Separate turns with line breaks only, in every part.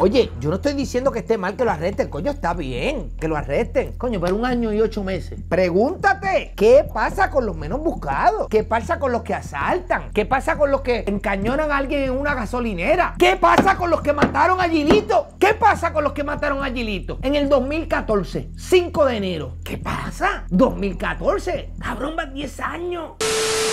Oye, yo no estoy diciendo que esté mal que lo arresten, coño, está bien que lo arresten. Coño, pero un año y ocho meses. Pregúntate, ¿qué pasa con los menos buscados? ¿Qué pasa con los que asaltan? ¿Qué pasa con los que encañonan a alguien en una gasolinera? ¿Qué pasa con los que mataron a Gilito? ¿Qué pasa con los que mataron a Gilito? En el 2014, 5 de enero. ¿Qué pasa? 2014, cabrón, va 10 años.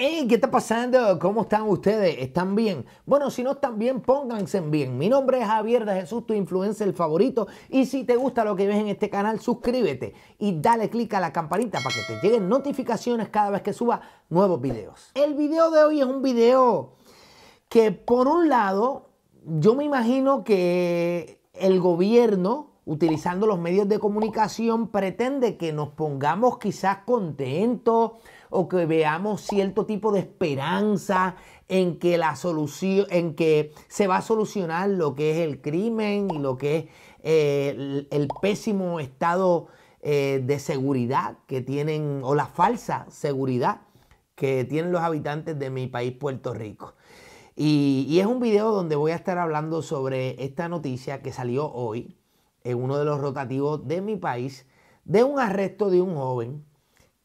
Hey, ¿qué está pasando? ¿Cómo están ustedes? ¿Están bien? Bueno, si no están bien, pónganse bien. Mi nombre es Javier de sus tu influencer favorito. Y si te gusta lo que ves en este canal, suscríbete y dale click a la campanita para que te lleguen notificaciones cada vez que suba nuevos videos. El video de hoy es un video que por un lado, yo me imagino que el gobierno utilizando los medios de comunicación, pretende que nos pongamos quizás contentos o que veamos cierto tipo de esperanza en que, la solución, en que se va a solucionar lo que es el crimen y lo que es eh, el, pésimo estado eh, de seguridad que tienen, o la falsa seguridad que tienen los habitantes de mi país, Puerto Rico. y es un video donde voy a estar hablando sobre esta noticia que salió hoy en uno de los rotativos de mi país, de un arresto de un joven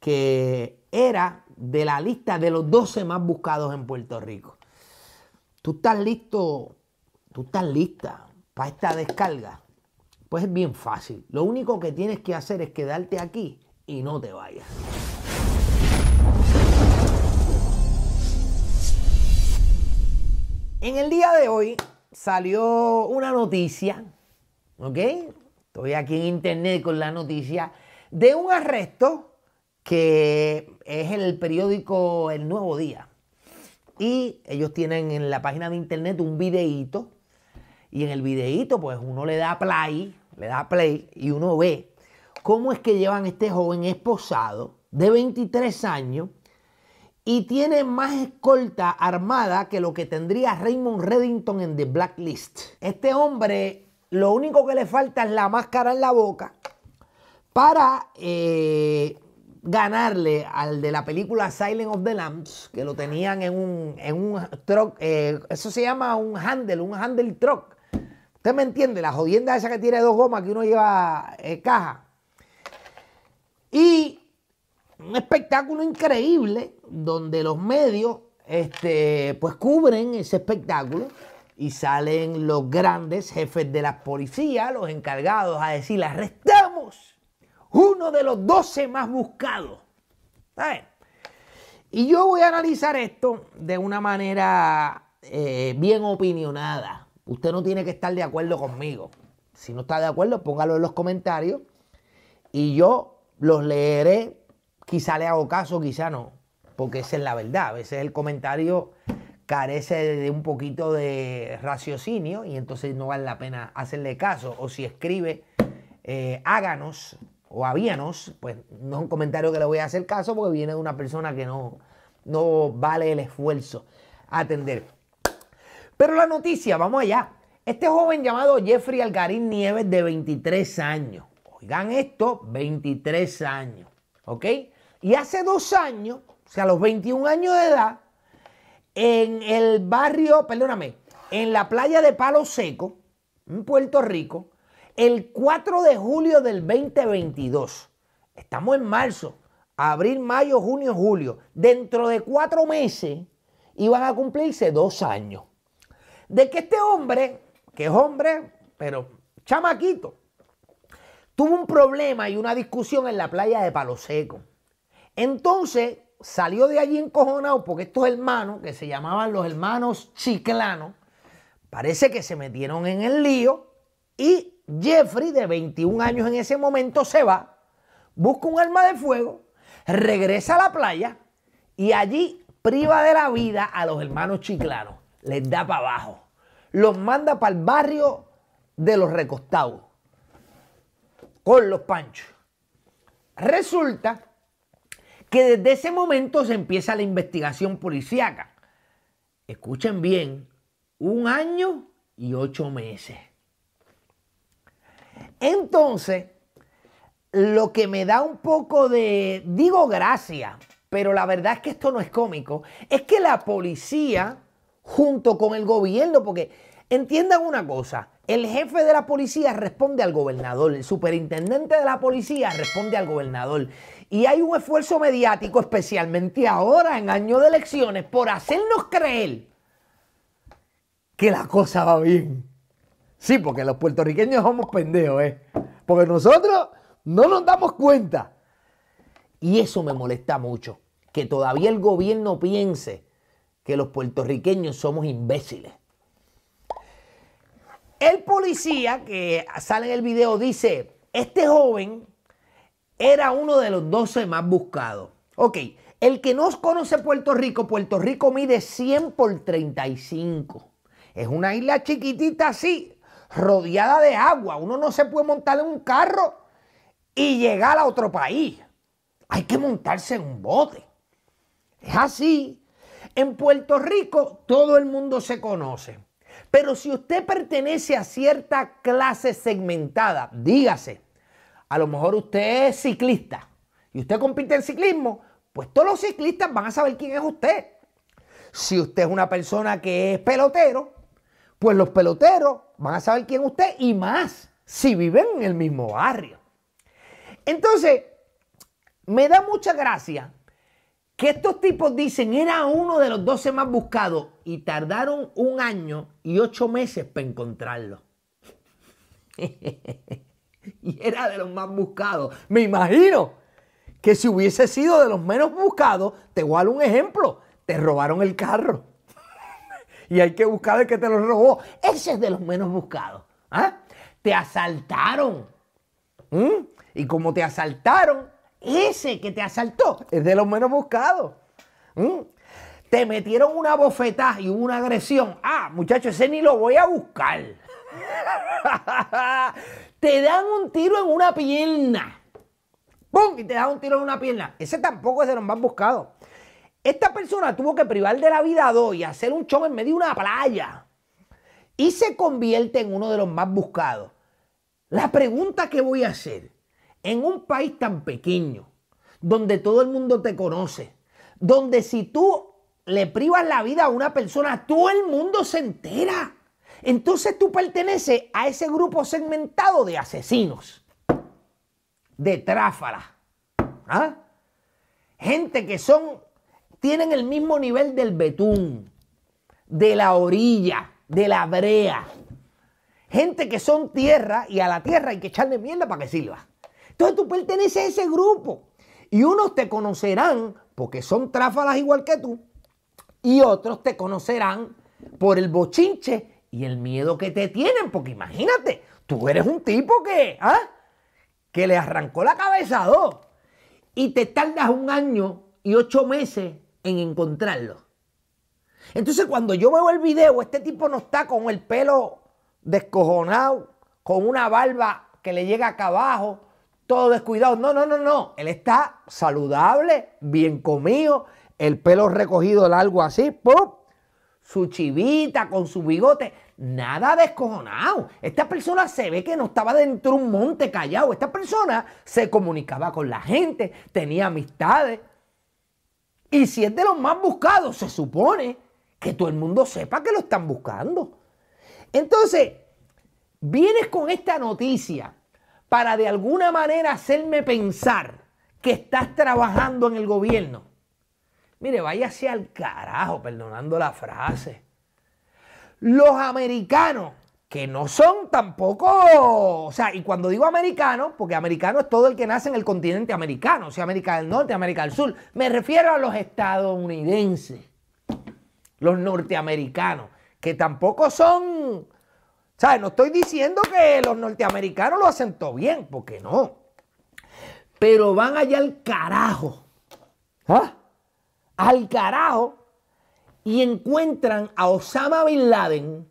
que era de la lista de los 12 más buscados en Puerto Rico. ¿Tú estás listo? ¿Tú estás lista para esta descarga? Pues es bien fácil. Lo único que tienes que hacer es quedarte aquí y no te vayas. En el día de hoy salió una noticia, ¿ok? Estoy aquí en internet con la noticia de un arresto que es el periódico El Nuevo Día. Y ellos tienen en la página de internet un videíto. Y en el videíto, pues uno le da play, le da play y uno ve cómo es que llevan este joven esposado de 23 años y tiene más escolta armada que lo que tendría Raymond Reddington en The Blacklist. Este hombre, lo único que le falta es la máscara en la boca para eh, ganarle al de la película Silent of the Lambs, que lo tenían en un, truck, eh, eso se llama un handle, un handle truck. Usted me entiende, la jodienda esa que tiene dos gomas que uno lleva eh, caja. Y un espectáculo increíble donde los medios este, pues cubren ese espectáculo y salen los grandes jefes de la policía, los encargados a decir arresten uno de los 12 más buscados. A Y yo voy a analizar esto de una manera eh, bien opinionada. Usted no tiene que estar de acuerdo conmigo. Si no está de acuerdo, póngalo en los comentarios y yo los leeré. Quizá le hago caso, quizá no, porque esa es la verdad. A veces el comentario carece de un poquito de raciocinio y entonces no vale la pena hacerle caso. O si escribe, eh, háganos o habíanos, pues no es un comentario que le voy a hacer caso porque viene de una persona que no, no vale el esfuerzo atender. Pero la noticia, vamos allá. Este joven llamado Jeffrey Algarín Nieves de 23 años. Oigan esto, 23 años. ¿Ok? Y hace dos años, o sea, a los 21 años de edad, en el barrio, perdóname, en la playa de Palo Seco, en Puerto Rico, el 4 de julio del 2022. Estamos en marzo, abril, mayo, junio, julio. Dentro de cuatro meses iban a cumplirse dos años. De que este hombre, que es hombre, pero chamaquito, tuvo un problema y una discusión en la playa de Palo Seco. Entonces salió de allí encojonado porque estos hermanos, que se llamaban los hermanos Chiclano, parece que se metieron en el lío y Jeffrey, de 21 años en ese momento, se va, busca un arma de fuego, regresa a la playa y allí priva de la vida a los hermanos chiclanos. Les da para abajo. Los manda para el barrio de los recostados. Con los panchos. Resulta que desde ese momento se empieza la investigación policíaca. Escuchen bien, un año y ocho meses. Entonces, lo que me da un poco de, digo gracia, pero la verdad es que esto no es cómico, es que la policía, junto con el gobierno, porque entiendan una cosa, el jefe de la policía responde al gobernador, el superintendente de la policía responde al gobernador. Y hay un esfuerzo mediático, especialmente ahora en año de elecciones, por hacernos creer que la cosa va bien. Sí, porque los puertorriqueños somos pendejos, ¿eh? Porque nosotros no nos damos cuenta. Y eso me molesta mucho, que todavía el gobierno piense que los puertorriqueños somos imbéciles. El policía que sale en el video dice, este joven era uno de los 12 más buscados. Ok, el que no conoce Puerto Rico, Puerto Rico mide 100 por 35. Es una isla chiquitita así, rodeada de agua. Uno no se puede montar en un carro y llegar a otro país. Hay que montarse en un bote. Es así. En Puerto Rico todo el mundo se conoce. Pero si usted pertenece a cierta clase segmentada, dígase, a lo mejor usted es ciclista y usted compite en ciclismo, pues todos los ciclistas van a saber quién es usted. Si usted es una persona que es pelotero, pues los peloteros van a saber quién es usted y más si viven en el mismo barrio. Entonces, me da mucha gracia que estos tipos dicen era uno de los 12 más buscados y tardaron un año y ocho meses para encontrarlo. y era de los más buscados. Me imagino que si hubiese sido de los menos buscados, te voy a dar un ejemplo, te robaron el carro y hay que buscar el que te lo robó. Ese es de los menos buscados. ¿ah? Te asaltaron. Y como te asaltaron, ese que te asaltó es de los menos buscados. Te metieron una bofetada y una agresión. Ah, muchachos, ese ni lo voy a buscar. te dan un tiro en una pierna. ¡Pum! Y te dan un tiro en una pierna. Ese tampoco es de los más buscados. Esta persona tuvo que privar de la vida a dos y hacer un show en medio de una playa. Y se convierte en uno de los más buscados. La pregunta que voy a hacer, en un país tan pequeño, donde todo el mundo te conoce, donde si tú le privas la vida a una persona, todo el mundo se entera. Entonces tú perteneces a ese grupo segmentado de asesinos, de tráfara. ¿ah? gente que son tienen el mismo nivel del betún, de la orilla, de la brea. Gente que son tierra y a la tierra hay que echarle mierda para que sirva. Entonces tú perteneces a ese grupo. Y unos te conocerán porque son tráfalas igual que tú. Y otros te conocerán por el bochinche y el miedo que te tienen. Porque imagínate, tú eres un tipo que, ¿ah? que le arrancó la cabeza a dos. Y te tardas un año y ocho meses en encontrarlo. Entonces cuando yo veo el video, este tipo no está con el pelo descojonado, con una barba que le llega acá abajo, todo descuidado. No, no, no, no. Él está saludable, bien comido, el pelo recogido largo así, ¡pum! su chivita con su bigote, nada descojonado. Esta persona se ve que no estaba dentro de un monte callado. Esta persona se comunicaba con la gente, tenía amistades. Y si es de los más buscados, se supone que todo el mundo sepa que lo están buscando. Entonces, vienes con esta noticia para de alguna manera hacerme pensar que estás trabajando en el gobierno. Mire, váyase al carajo, perdonando la frase. Los americanos que no son tampoco, o sea, y cuando digo americano, porque americano es todo el que nace en el continente americano, o sea, América del Norte, América del Sur, me refiero a los estadounidenses, los norteamericanos, que tampoco son, ¿sabes? No estoy diciendo que los norteamericanos lo hacen todo bien, porque no, pero van allá al carajo, ¿ah? al carajo, y encuentran a Osama Bin Laden,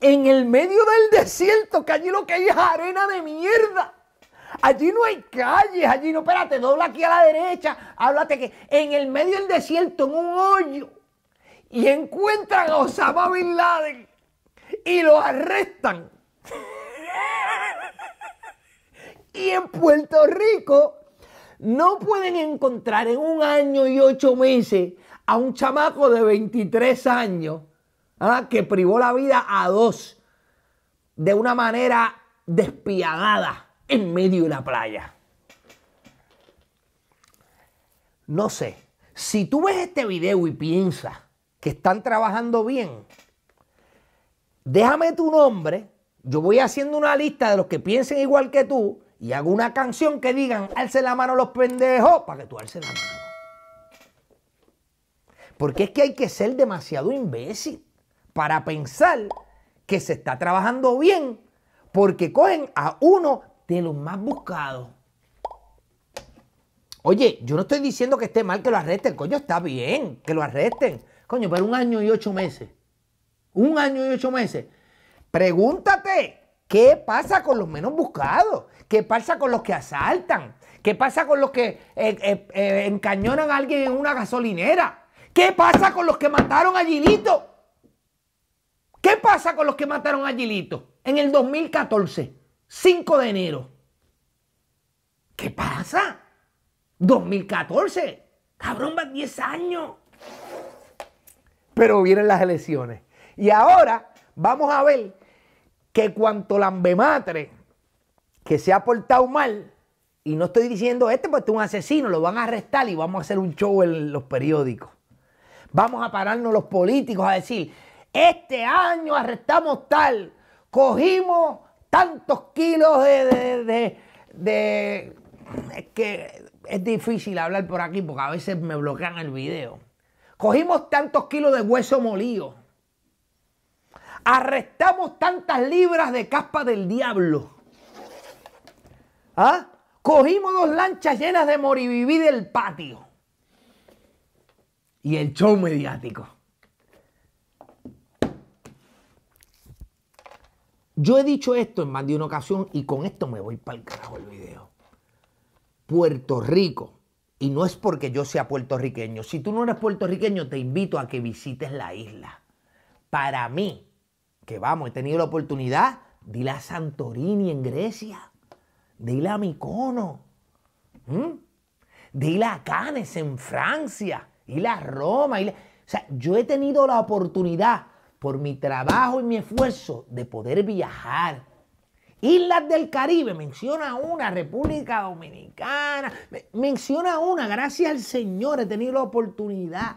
en el medio del desierto, que allí lo que hay es arena de mierda. Allí no hay calles, allí no, espérate, dobla aquí a la derecha, háblate que en el medio del desierto, en un hoyo, y encuentran a Osama Bin Laden y lo arrestan. y en Puerto Rico no pueden encontrar en un año y ocho meses a un chamaco de 23 años Ah, que privó la vida a dos de una manera despiadada en medio de la playa. No sé, si tú ves este video y piensas que están trabajando bien, déjame tu nombre, yo voy haciendo una lista de los que piensen igual que tú y hago una canción que digan, alce la mano los pendejos, para que tú alces la mano. Porque es que hay que ser demasiado imbécil para pensar que se está trabajando bien porque cogen a uno de los más buscados. Oye, yo no estoy diciendo que esté mal que lo arresten, coño, está bien que lo arresten. Coño, pero un año y ocho meses. Un año y ocho meses. Pregúntate, ¿qué pasa con los menos buscados? ¿Qué pasa con los que asaltan? ¿Qué pasa con los que eh, eh, eh, encañonan a alguien en una gasolinera? ¿Qué pasa con los que mataron a Gilito? ¿Qué pasa con los que mataron a Gilito? En el 2014, 5 de enero. ¿Qué pasa? 2014. Cabrón, van 10 años. Pero vienen las elecciones. Y ahora vamos a ver que cuanto lambematre que se ha portado mal, y no estoy diciendo este porque este es un asesino, lo van a arrestar y vamos a hacer un show en los periódicos. Vamos a pararnos los políticos a decir, este año arrestamos tal, cogimos tantos kilos de, Es que es difícil hablar por aquí porque a veces me bloquean el video. Cogimos tantos kilos de hueso molido. Arrestamos tantas libras de caspa del diablo. ¿Ah? Cogimos dos lanchas llenas de moriviví del patio. Y el show mediático. Yo he dicho esto en más de una ocasión y con esto me voy para el carajo el video. Puerto Rico, y no es porque yo sea puertorriqueño, si tú no eres puertorriqueño te invito a que visites la isla. Para mí, que vamos, he tenido la oportunidad de ir a Santorini en Grecia, de ir a Micono, ¿Mm? dile de ir a Cannes en Francia, dile a Roma. O sea, yo he tenido la oportunidad por mi trabajo y mi esfuerzo de poder viajar. Islas del Caribe, menciona una, República Dominicana, menciona una, gracias al Señor he tenido la oportunidad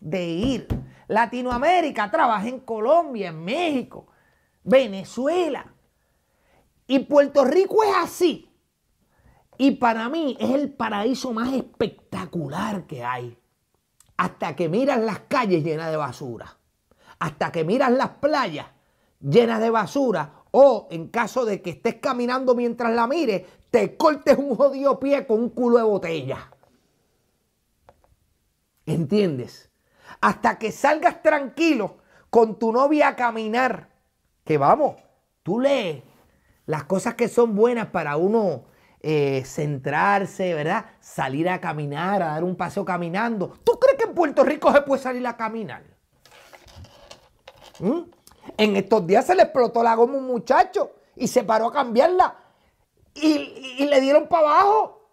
de ir. Latinoamérica, trabajé en Colombia, en México, Venezuela. Y Puerto Rico es así. Y para mí es el paraíso más espectacular que hay. Hasta que miras las calles llenas de basura hasta que miras las playas llenas de basura o en caso de que estés caminando mientras la mires, te cortes un jodido pie con un culo de botella. ¿Entiendes? Hasta que salgas tranquilo con tu novia a caminar, que vamos, tú lees las cosas que son buenas para uno eh, centrarse, ¿verdad? Salir a caminar, a dar un paseo caminando. ¿Tú crees que en Puerto Rico se puede salir a caminar? ¿Mm? En estos días se le explotó la goma a un muchacho y se paró a cambiarla y, le dieron para abajo.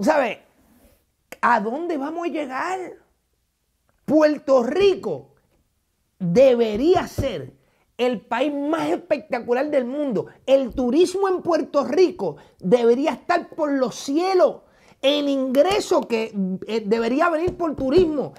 ¿Sabes? ¿A dónde vamos a llegar? Puerto Rico debería ser el país más espectacular del mundo. El turismo en Puerto Rico debería estar por los cielos. El ingreso que eh, debería venir por turismo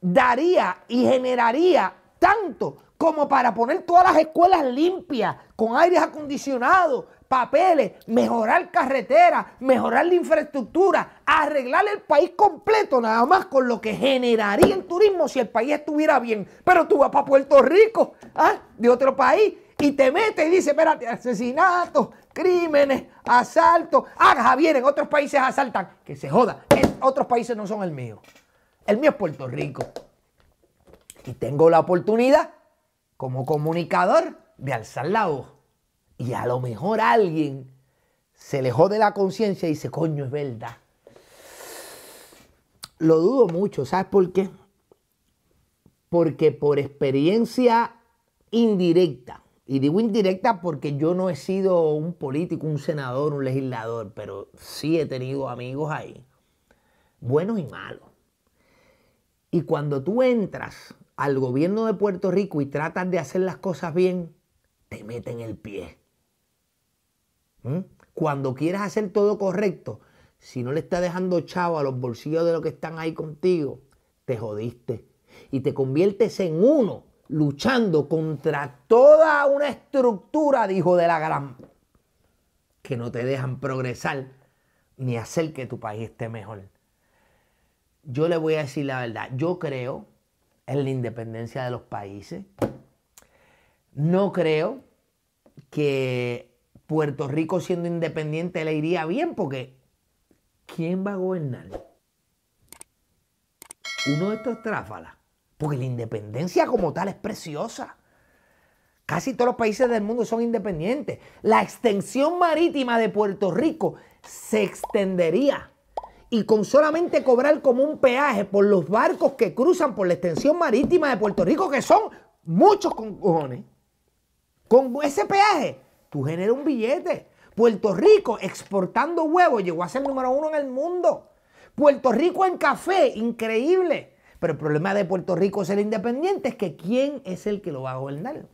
daría y generaría tanto como para poner todas las escuelas limpias, con aire acondicionado, papeles, mejorar carreteras, mejorar la infraestructura, arreglar el país completo, nada más con lo que generaría el turismo si el país estuviera bien. Pero tú vas para Puerto Rico, ¿ah? de otro país, y te metes y dices, espérate, asesinatos, crímenes, asaltos. Ah, Javier, en otros países asaltan. Que se joda, en otros países no son el mío. El mío es Puerto Rico. Y tengo la oportunidad, como comunicador, de alzar la voz. Y a lo mejor alguien se le de la conciencia y dice, coño, es verdad. Lo dudo mucho, ¿sabes por qué? Porque por experiencia indirecta, y digo indirecta porque yo no he sido un político, un senador, un legislador, pero sí he tenido amigos ahí, buenos y malos. Y cuando tú entras al gobierno de Puerto Rico y tratas de hacer las cosas bien, te meten el pie. ¿Mm? Cuando quieras hacer todo correcto, si no le estás dejando chavo a los bolsillos de los que están ahí contigo, te jodiste. Y te conviertes en uno luchando contra toda una estructura, dijo de la gran, que no te dejan progresar ni hacer que tu país esté mejor yo le voy a decir la verdad, yo creo en la independencia de los países. No creo que Puerto Rico siendo independiente le iría bien porque ¿quién va a gobernar? Uno de estos tráfalas. Porque la independencia como tal es preciosa. Casi todos los países del mundo son independientes. La extensión marítima de Puerto Rico se extendería y con solamente cobrar como un peaje por los barcos que cruzan por la extensión marítima de Puerto Rico, que son muchos con cojones, con ese peaje, tú generas un billete. Puerto Rico exportando huevos llegó a ser número uno en el mundo. Puerto Rico en café, increíble. Pero el problema de Puerto Rico ser independiente es que quién es el que lo va a gobernar.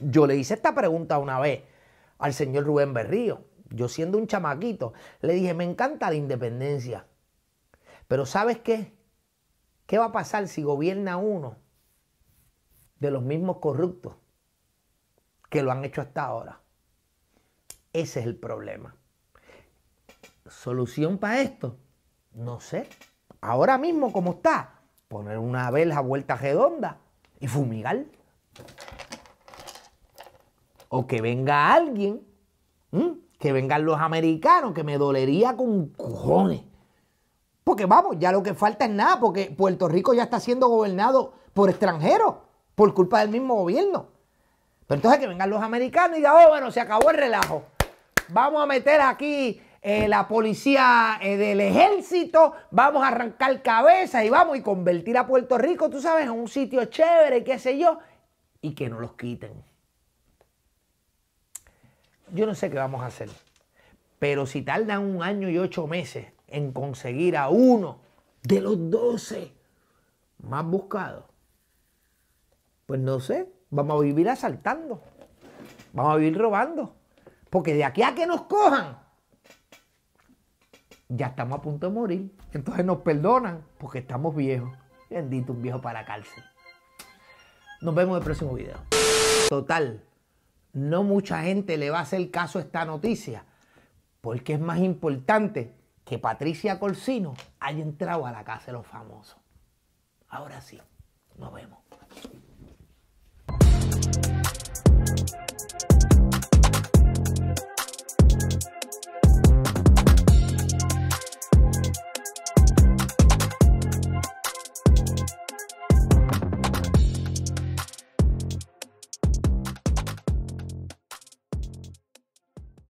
Yo le hice esta pregunta una vez al señor Rubén Berrío yo siendo un chamaquito, le dije, me encanta la independencia. Pero ¿sabes qué? ¿Qué va a pasar si gobierna uno de los mismos corruptos que lo han hecho hasta ahora? Ese es el problema. ¿Solución para esto? No sé. Ahora mismo, como está, poner una a vuelta redonda y fumigar. O que venga alguien que vengan los americanos, que me dolería con cojones. Porque vamos, ya lo que falta es nada, porque Puerto Rico ya está siendo gobernado por extranjeros, por culpa del mismo gobierno. Pero entonces que vengan los americanos y digan, oh, bueno, se acabó el relajo. Vamos a meter aquí eh, la policía eh, del ejército, vamos a arrancar cabezas y vamos y convertir a Puerto Rico, tú sabes, en un sitio chévere, qué sé yo, y que no los quiten yo no sé qué vamos a hacer. Pero si tardan un año y ocho meses en conseguir a uno de los doce más buscados, pues no sé, vamos a vivir asaltando, vamos a vivir robando. Porque de aquí a que nos cojan, ya estamos a punto de morir. Entonces nos perdonan porque estamos viejos. Bendito un viejo para cárcel. Nos vemos en el próximo video. Total, no mucha gente le va a hacer caso a esta noticia, porque es más importante que Patricia Corsino haya entrado a la casa de los famosos. Ahora sí, nos vemos.